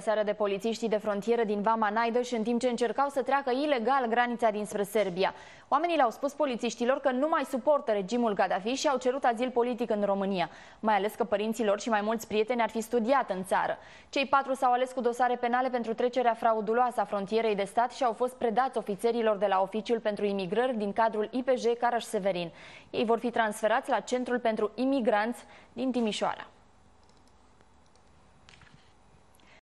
Seară de polițiștii de frontieră din Vama Naidoș în timp ce încercau să treacă ilegal granița dinspre Serbia. Oamenii le-au spus polițiștilor că nu mai suportă regimul Gaddafi și au cerut azil politic în România, mai ales că părinților și mai mulți prieteni ar fi studiat în țară. Cei patru s-au ales cu dosare penale pentru trecerea frauduloasă a frontierei de stat și au fost predați ofițerilor de la Oficiul pentru Imigrări din cadrul IPJ Caraș-Severin. Ei vor fi transferați la Centrul pentru Imigranți din Timișoara.